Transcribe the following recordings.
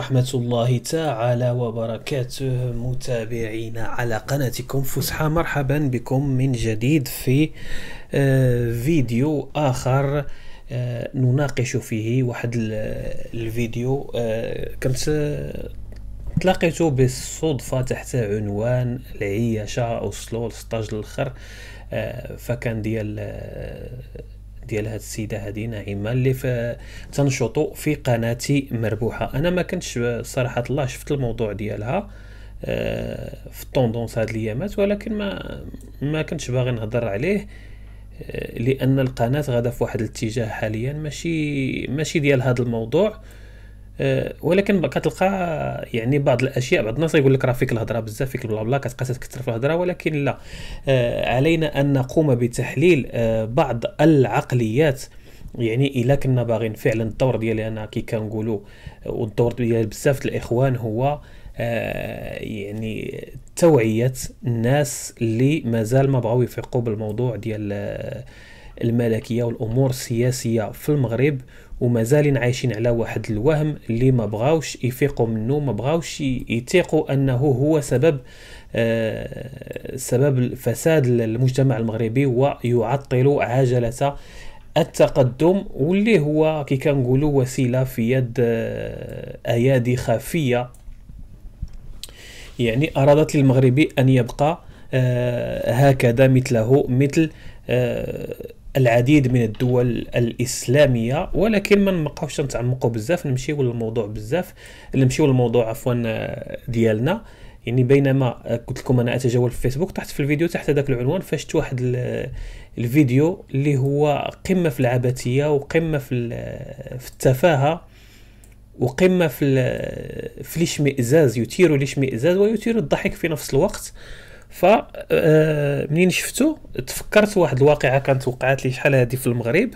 رحمة الله تعالى وبركاته متابعينا على قناتكم فسحة مرحبا بكم من جديد في آه، فيديو آخر آه، نناقش فيه واحد الفيديو آه، كنت تلاقيته بالصدفة تحت عنوان العياشة أو سلول ستاج الخر فكان ديال ديال هاد السيده هادي نعيمه اللي في تنشطو في قناتي مربوحه انا ما كنتش صراحه الله شفت الموضوع ديالها آه، في الطوندونس هاد الايامات ولكن ما ما كنتش باغي نهضر عليه آه، لان القناه غادا في واحد الاتجاه حاليا ماشي ماشي ديال هذا الموضوع أه، ولكن كتلقى يعني بعض الاشياء بعض الناس يقول لك راه فيك الهضره بزاف فيك بلا بلا كتبقى كثر في الهضره ولكن لا أه، علينا ان نقوم بتحليل أه، بعض العقليات يعني الا كنا باغيين فعلا الدور ديالي انا كي كنقولوا والدور ديال بزاف الاخوان هو يعني توعيه الناس اللي مازال ما بغاو يفيقوا بالموضوع ديال الملكيه والامور السياسيه في المغرب ومازالين عايشين على واحد الوهم اللي ما بغاوش يفيقوا منه ما بغاوش يثيقوا انه هو سبب آه، سبب فساد المجتمع المغربي ويعطل عجله التقدم واللي هو كي كنقولوا وسيله في يد آه، ايادي خفيه يعني ارادت للمغربي ان يبقى آه، هكذا مثله مثل العديد من الدول الاسلاميه ولكن ما نبقاوش نتعمقوا بزاف نمشيو للموضوع بزاف نمشيو للموضوع عفوا ديالنا يعني بينما آه، قلت لكم انا اتجول في فيسبوك طحت في الفيديو تحت هذاك العنوان فشت واحد الفيديو اللي هو قمه في العبثيه وقمه في في التفاهه وقمه في في الاشمئزاز يثير الاشمئزاز ويثير الضحك في نفس الوقت آه ف آه، منين شفتو تفكرت واحد الواقعه كانت وقعت لي شحال هذه في المغرب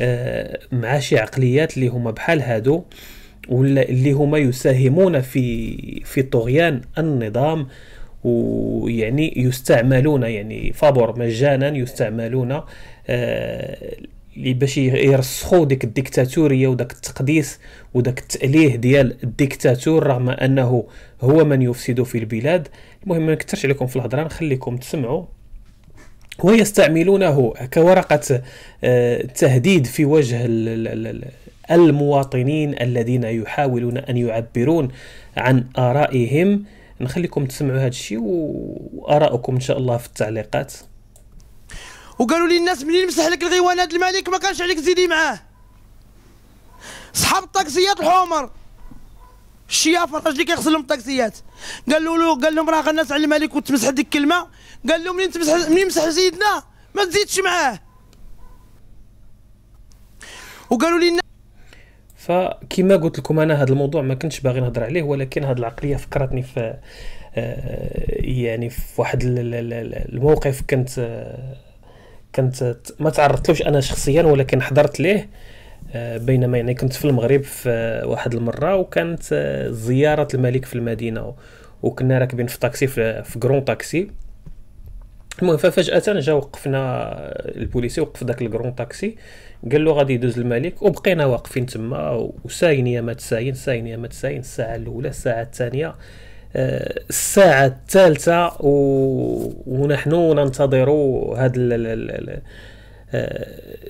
آه، مع شي عقليات اللي هما بحال هادو ولا اللي هما يساهمون في في طغيان النظام ويعني يستعملون يعني فابور مجانا يستعملون آه، اللي باش يرسخوا ديك الديكتاتوريه وداك التقديس وداك التاليه ديال الديكتاتور رغم انه هو من يفسد في البلاد المهم ما نكثرش عليكم في الهضره نخليكم تسمعوا ويستعملونه كورقه آه، تهديد في وجه المواطنين الذين يحاولون ان يعبرون عن ارائهم نخليكم تسمعوا هذا الشيء واراءكم ان شاء الله في التعليقات وقالوا لي الناس منين مسح لك الغيوان هذا الملك ما كانش عليك تزيدي معاه صحاب الطاكسيات الحمر الشياف الراجل اللي كيغسل لهم الطاكسيات قالوا له قال لهم راه الناس على الملك وتمسح ديك الكلمه قال لهم منين تمسح منين مسح سيدنا ما تزيدش معاه وقالوا لي فكما قلت لكم انا هذا الموضوع ما كنتش باغي نهضر عليه ولكن هذه العقليه فكرتني في آه، يعني في واحد الموقف كنت آه، كنت ما تعرضتلوش انا شخصيا ولكن حضرت ليه آه، بينما يعني كنت في المغرب في واحد المره وكانت آه، زياره الملك في المدينه وكنا راكبين في طاكسي في, في جرون طاكسي المهم ففجاه جا وقفنا آه، البوليسي وقف داك الجرون طاكسي قال له غادي يدوز الملك وبقينا واقفين تما وساين يا ما تساين ساين يا ما تساين الساعه الاولى الساعه الثانيه الساعة الثالثة ونحن ننتظر هذا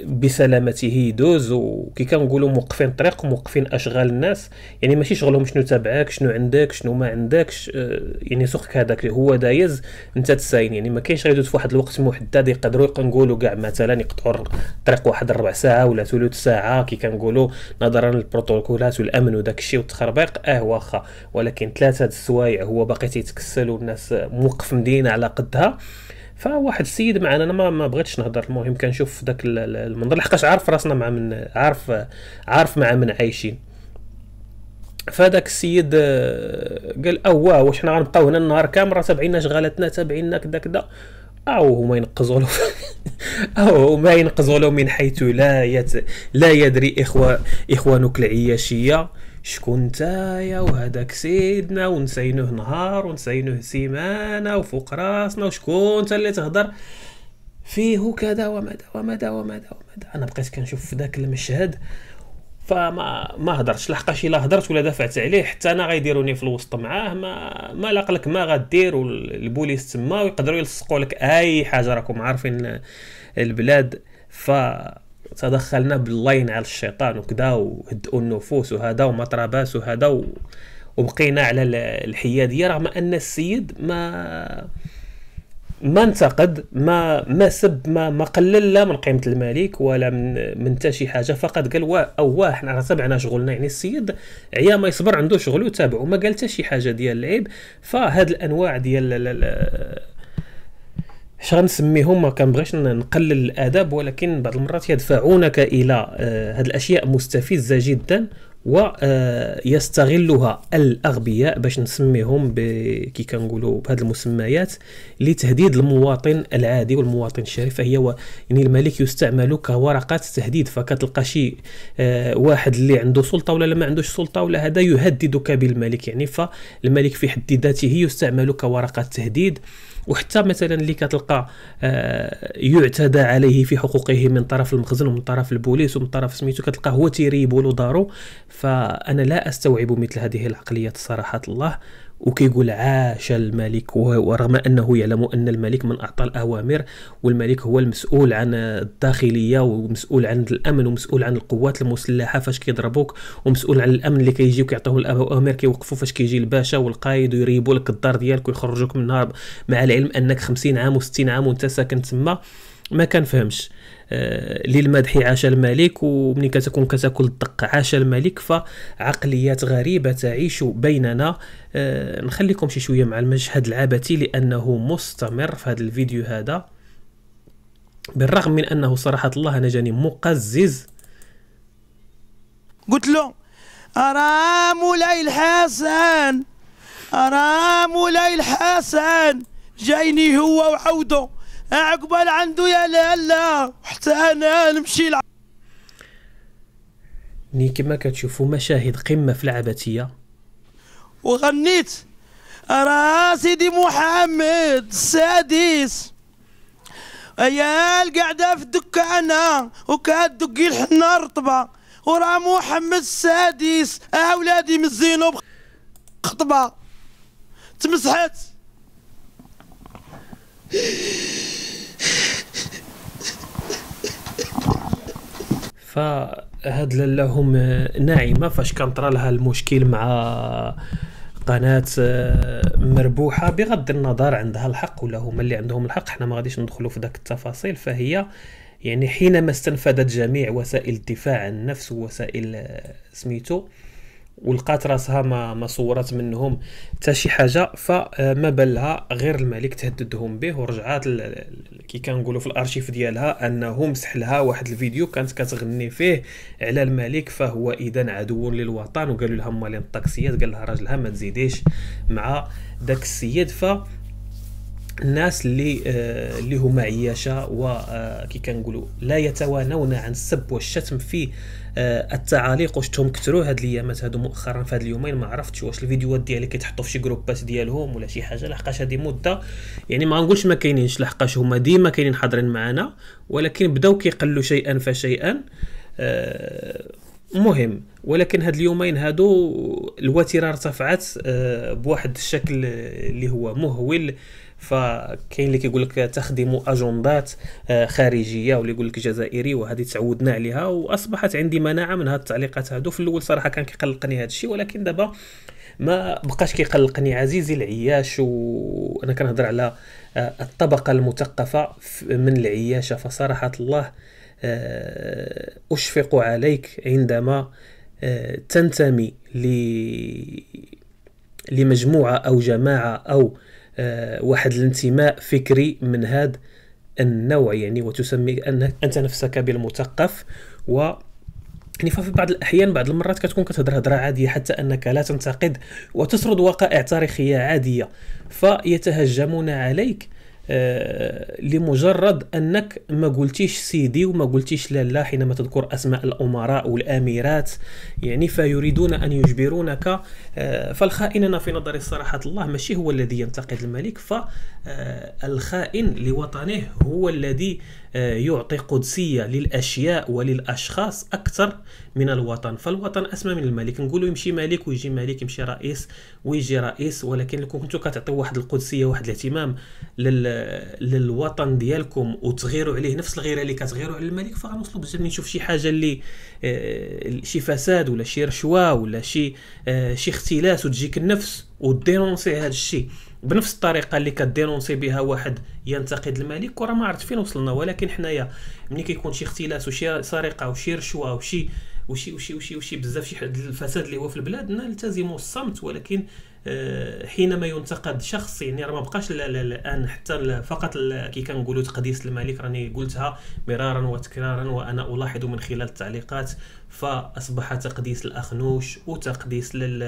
بسلامته يدوز وكي كنقولوا موقفين الطريق موقفين اشغال الناس يعني ماشي شغلهم شنو تابعك شنو عندك شنو ما عندكش آه، يعني سوقك هذاك هو دايز انت تساين يعني ما كاينش غيدوز في واحد الوقت محدد يقدروا نقولوا كاع مثلا يقطعوا الطريق واحد ربع ساعه ولا ثلث ساعه كي كنقولوا نظرا للبروتوكولات والامن وداك الشيء والتخربيق اه واخا ولكن ثلاثه د السوايع هو باقي تيتكسل والناس موقف مدينه على قدها فواحد السيد معنا انا ما, ما بغيتش نهضر المهم كنشوف داك المنظر لحقاش عارف راسنا مع من عارف عارف مع من عايشين فداك السيد آه، قال اوا واش حنا غنبقاو هنا النهار كامل راه تابعينا شغالتنا تابعينا كدا كدا او هما ينقزوا له او هما ينقزوا له من حيث لا يت... لا يدري اخوه اخوانك العياشيه شكون نتايا وهذاك سيدنا ونسينوه نهار ونسينوه سيمانه وفوق راسنا وشكون نتا اللي تهضر فيه كذا وماذا وماذا وماذا وماذا انا بقيت كنشوف في ذاك المشهد فما ما هضرتش لحقاش الا هضرت ولا دافعت عليه حتى انا غيديروني في الوسط معاه ما ما لاق ما غدير والبوليس تما ويقدروا يلصقوا لك اي حاجه راكم عارفين البلاد ف تدخلنا باللاين على الشيطان وكذا وهدؤوا النفوس وهذا ومطرباس وهذا و... وبقينا على الحياديه رغم ان السيد ما ما انتقد ما ما سب ما ما قلل لا من قيمه الملك ولا من من شي حاجه فقط قال واه او واه حنا راه تبعنا شغلنا يعني السيد عيا ما يصبر عنده شغل وتابعه ما قال حتى شي حاجه ديال العيب فهاد الانواع ديال اش غنسميهم ما كنبغيش نقلل الادب ولكن بعض المرات يدفعونك الى آه، هاد الاشياء مستفزه جدا ويستغلها آه، الاغبياء باش نسميهم كي كنقولوا بهذه المسميات لتهديد المواطن العادي والمواطن الشريف فهي و... يعني الملك يستعمل كورقه تهديد فكتلقى شي آه، واحد اللي عنده سلطه ولا ما عندوش سلطه ولا هذا يهددك بالملك يعني فالملك في حد ذاته يستعمل كورقه تهديد وحتى مثلا اللي كتلقى آه، يعتدى عليه في حقوقه من طرف المخزن ومن طرف البوليس ومن طرف سميتو كتلقى هو تيريبولو دارو فأنا لا أستوعب مثل هذه العقلية صراحة الله وكيقول عاش الملك ورغم انه يعلم ان الملك من اعطى الاوامر والملك هو المسؤول عن الداخليه ومسؤول عن الامن ومسؤول عن القوات المسلحه فاش كيضربوك ومسؤول عن الامن اللي كيجيو كيعطيوه الاوامر كيوقفوا فاش كيجي الباشا والقائد ويريبوا لك الدار ديالك ويخرجوك منها مع العلم انك خمسين عام و عام وانت ساكن تما ما فهمش آه، للمدح عاش الملك ومن كتكون كتاكل الدق عاش الملك فعقليات غريبه تعيش بيننا آه، نخليكم شي شويه مع المشهد العبثي لانه مستمر في هذا الفيديو هذا بالرغم من انه صراحه الله انا جاني مقزز قلت له أرى مولاي الحسن أرى مولاي الحسن جايني هو وعوده عقبال عنده يا لالا حتى انا نمشي لع... ني كما كتشوفوا مشاهد قمه في العبثيه وغنيت راه سيدي محمد السادس ايا القعدة في الدكانة وكادقي الحنة رطبة وراه محمد السادس اه ولادي مزينو خطبة تمسحت فهاد لهم ناعمه فاش كان لها المشكل مع قناه آه، مربوحه بغض النظر عندها الحق ولا هما اللي عندهم الحق حنا ما غاديش ندخلوا في داك التفاصيل فهي يعني حينما استنفدت جميع وسائل الدفاع عن النفس ووسائل آه، سميتو ولقات راسها ما ما صورت منهم حتى شي حاجه فما آه، بالها غير الملك تهددهم به ورجعات كي كنقولوا في الارشيف ديالها انه مسح لها واحد الفيديو كانت كتغني فيه على الملك فهو اذا عدو للوطن وقالوا لها مالين الطاكسيات قال لها راجلها ما تزيديش مع داك السيد ف الناس اللي آه، اللي هما عياشه وكي آه، كنقولوا لا يتوانون عن السب والشتم في آه، التعاليق واش تهم كثروا هاد الايامات هادو مؤخرا في هاد اليومين ما عرفتش واش الفيديوهات ديالي كيتحطوا في شي جروبات ديالهم ولا شي حاجه لحقاش هادي مده يعني ما نقولش ما كاينينش لحقاش هما ديما كاينين حاضرين معنا ولكن بداو كيقلوا شيئا فشيئا مهم ولكن هاد اليومين هادو الوتيره ارتفعت بواحد الشكل اللي هو مهول فكاين اللي كيقول لك تخدم اجندات آه، خارجيه واللي يقول لك جزائري وهذه تعودنا عليها واصبحت عندي مناعه من هذه التعليقات هذو في الاول صراحه كان كيقلقني هذا الشيء ولكن دابا ما بقاش كيقلقني عزيزي العياش وانا كنهضر على آه، الطبقه المثقفه من العياشه فصراحه الله آه، اشفق عليك عندما تنتمي لمجموعه او جماعه او آه، واحد الانتماء فكري من هذا النوع يعني وتسمي انك انت نفسك بالمثقف و يعني ففي بعض الاحيان بعض المرات كتكون كتهضر هضره عاديه حتى انك لا تنتقد وتسرد وقائع تاريخيه عاديه فيتهجمون عليك آه، لمجرد انك ما قلتيش سيدي وما قلتيش لالا حينما تذكر اسماء الامراء والاميرات يعني فيريدون ان يجبرونك فالخائن آه، فالخائن في نظري صراحه الله ماشي هو الذي ينتقد الملك فالخائن آه، لوطنه هو الذي يعطي قدسيه للاشياء وللاشخاص اكثر من الوطن فالوطن اسمى من الملك نقولوا يمشي ملك ويجي ملك يمشي رئيس ويجي رئيس ولكن لو كنتو كتعطيو واحد القدسيه واحد الاهتمام لل... للوطن ديالكم وتغيروا عليه نفس الغيره اللي كتغيروا على الملك فغنوصلوا بزاف نشوف شي حاجه اللي آه، شي فساد ولا شي رشوه ولا شي آه، شي اختلاس وتجيك النفس ودينونسي هذا الشيء بنفس الطريقه اللي كديرونسي بها واحد ينتقد الملك وراه ما عرفت فين وصلنا ولكن حنايا ملي كيكون شي اختلاس وشي سرقه وشي رشوه وشي وشي وشي وشي وشي بزاف شي حد الفساد اللي هو في البلاد نلتزم الصمت ولكن آه، حينما ينتقد شخص يعني راه ما بقاش الان حتى فقط كي كنقولوا تقديس الملك راني قلتها مرارا وتكرارا وانا الاحظ من خلال التعليقات فاصبح تقديس الاخنوش وتقديس لل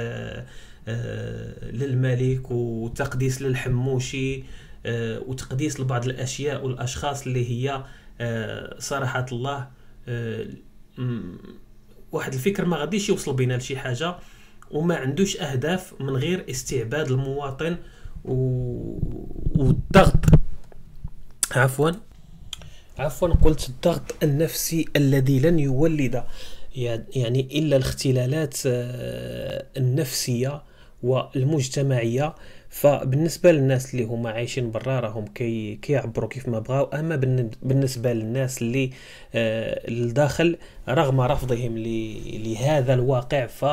آه، للملك وتقديس للحموشي آه، وتقديس لبعض الاشياء والاشخاص اللي هي صراحه الله واحد الفكر ما غاديش يوصل بينا لشي حاجه وما عندوش اهداف من غير استعباد المواطن و... والضغط عفوا عفوا قلت الضغط النفسي الذي لن يولد يعني الا الاختلالات آه، النفسيه والمجتمعيه فبالنسبه للناس اللي هما عايشين برا راهم كي كيعبروا كيف ما بغاو اما بالنسبه للناس اللي آه لداخل رغم رفضهم لهذا الواقع ف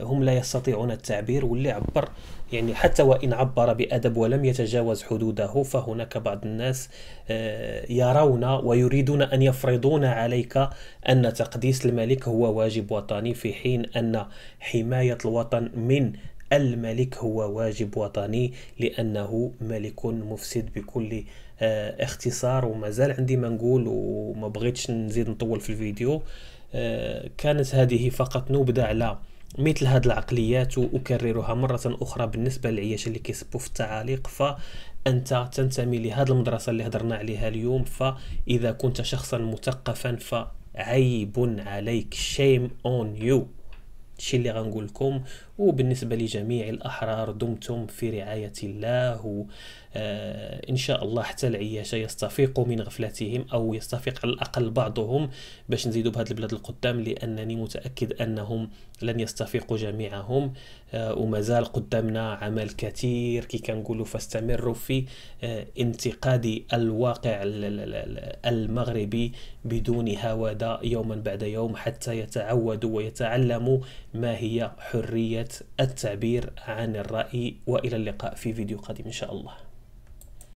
هم لا يستطيعون التعبير واللي عبر يعني حتى وإن عبر بأدب ولم يتجاوز حدوده فهناك بعض الناس آه، يرون ويريدون أن يفرضون عليك أن تقديس الملك هو واجب وطني في حين أن حماية الوطن من الملك هو واجب وطني لأنه ملك مفسد بكل آه، اختصار ومازال عندي ما نقول وما بغيتش نزيد نطول في الفيديو آه، كانت هذه فقط نبذة على مثل هذه العقليات وأكررها مرة أخرى بالنسبة للعياش اللي كيسبوا في التعاليق فأنت تنتمي لهذه المدرسة اللي هضرنا عليها اليوم فإذا كنت شخصا مثقفا فعيب عليك shame on you هادشي اللي غنقول لكم وبالنسبة لجميع الأحرار دمتم في رعاية الله آه، إن شاء الله حتى العياشة يستفيقوا من غفلتهم أو يستفيق على الأقل بعضهم باش نزيدوا بهذا البلاد القدام لأنني متأكد أنهم لن يستفيقوا جميعهم آه، ومازال قدامنا عمل كثير كي كنقولوا فاستمروا في آه، انتقاد الواقع المغربي بدون هوادة يوما بعد يوم حتى يتعودوا ويتعلموا ما هي حرية التعبير عن الرأي وإلى اللقاء في فيديو قادم إن شاء الله